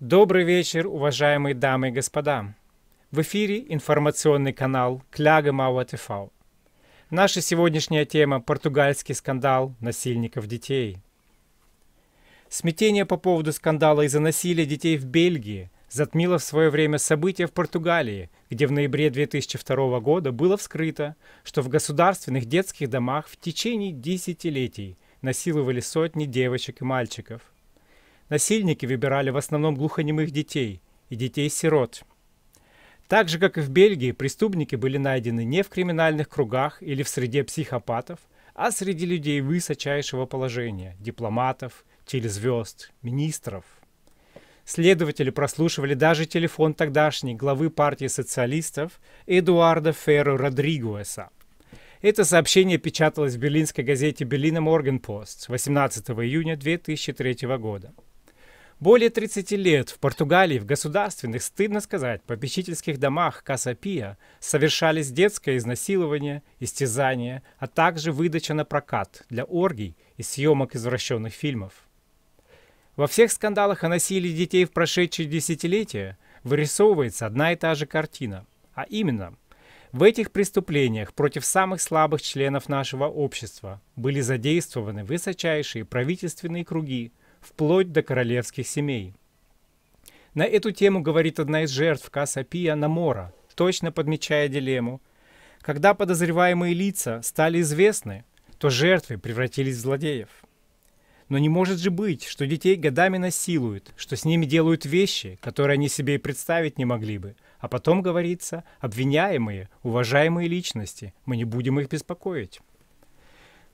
Добрый вечер, уважаемые дамы и господа. В эфире информационный канал Кляга Мауа ТВ. Наша сегодняшняя тема – португальский скандал насильников детей. Смятение по поводу скандала из-за насилия детей в Бельгии затмило в свое время события в Португалии, где в ноябре 2002 года было вскрыто, что в государственных детских домах в течение десятилетий насиловали сотни девочек и мальчиков – Насильники выбирали в основном глухонемых детей и детей-сирот. Так же, как и в Бельгии, преступники были найдены не в криминальных кругах или в среде психопатов, а среди людей высочайшего положения – дипломатов, телезвезд, министров. Следователи прослушивали даже телефон тогдашней главы партии социалистов Эдуарда Ферро Родригуэса. Это сообщение печаталось в берлинской газете «Берлина Моргенпост» 18 июня 2003 года. Более 30 лет в Португалии в государственных, стыдно сказать, попечительских домах Касапия совершались детское изнасилование, истязание, а также выдача на прокат для оргий и съемок извращенных фильмов. Во всех скандалах о насилии детей в прошедшие десятилетия вырисовывается одна и та же картина, а именно в этих преступлениях против самых слабых членов нашего общества были задействованы высочайшие правительственные круги – вплоть до королевских семей. На эту тему говорит одна из жертв Касапия Намора, точно подмечая дилемму. Когда подозреваемые лица стали известны, то жертвы превратились в злодеев. Но не может же быть, что детей годами насилуют, что с ними делают вещи, которые они себе и представить не могли бы, а потом, говорится, обвиняемые, уважаемые личности, мы не будем их беспокоить.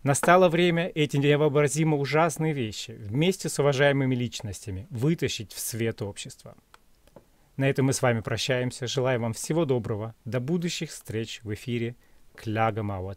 Настало время эти невообразимо ужасные вещи вместе с уважаемыми личностями вытащить в свет общества. На этом мы с вами прощаемся. желаем вам всего доброго. До будущих встреч в эфире Кляга Мауа